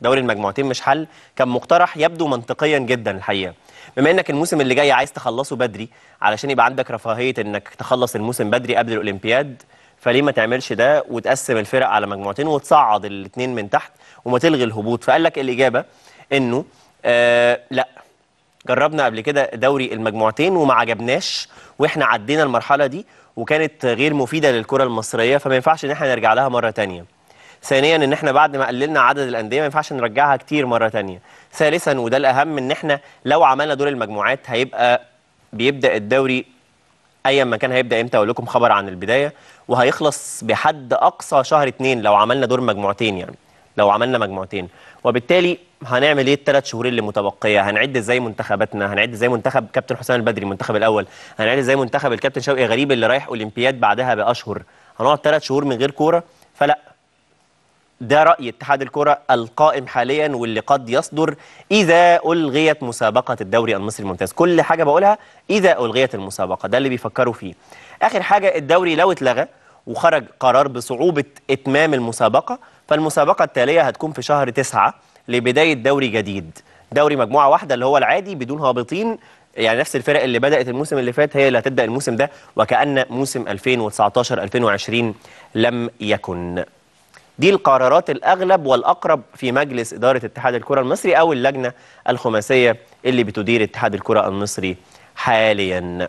دوري المجموعتين مش حل كان مقترح يبدو منطقيا جدا الحقيقه بما انك الموسم اللي جاي عايز تخلصه بدري علشان يبقى عندك رفاهيه انك تخلص الموسم بدري قبل الاولمبياد فليه ما تعملش ده وتقسم الفرق على مجموعتين وتصعد الاثنين من تحت وما تلغي الهبوط فقال لك الاجابه انه آه لا جربنا قبل كده دوري المجموعتين وما عجبناش واحنا عدينا المرحله دي وكانت غير مفيده للكره المصريه فما ينفعش ان احنا نرجع لها مره ثانيه ثانيا ان احنا بعد ما قللنا عدد الانديه ما ينفعش نرجعها كتير مره ثانيه ثالثا وده الاهم ان احنا لو عملنا دور المجموعات هيبقى بيبدا الدوري ايا ما كان هيبدا امتى اقول لكم خبر عن البدايه وهيخلص بحد اقصى شهر اتنين لو عملنا دور مجموعتين يعني لو عملنا مجموعتين وبالتالي هنعمل ايه الثلاث شهور اللي متبقيه هنعد ازاي منتخباتنا هنعد ازاي منتخب كابتن حسام البدري المنتخب الاول هنعد ازاي منتخب الكابتن شوقي غريب اللي رايح اولمبياد بعدها باشهر هنقعد ثلاث شهور من غير كوره فلا ده رأي اتحاد الكرة القائم حاليا واللي قد يصدر إذا ألغيت مسابقة الدوري المصري الممتاز كل حاجة بقولها إذا ألغيت المسابقة ده اللي بيفكروا فيه آخر حاجة الدوري لو اتلغى وخرج قرار بصعوبة إتمام المسابقة فالمسابقة التالية هتكون في شهر تسعة لبداية دوري جديد دوري مجموعة واحدة اللي هو العادي بدون هابطين يعني نفس الفرق اللي بدأت الموسم اللي فات هي اللي هتبدأ الموسم ده وكأن موسم 2019-2020 لم يكن دي القرارات الأغلب والأقرب في مجلس إدارة اتحاد الكرة المصري أو اللجنة الخماسية اللي بتدير اتحاد الكرة المصري حالياً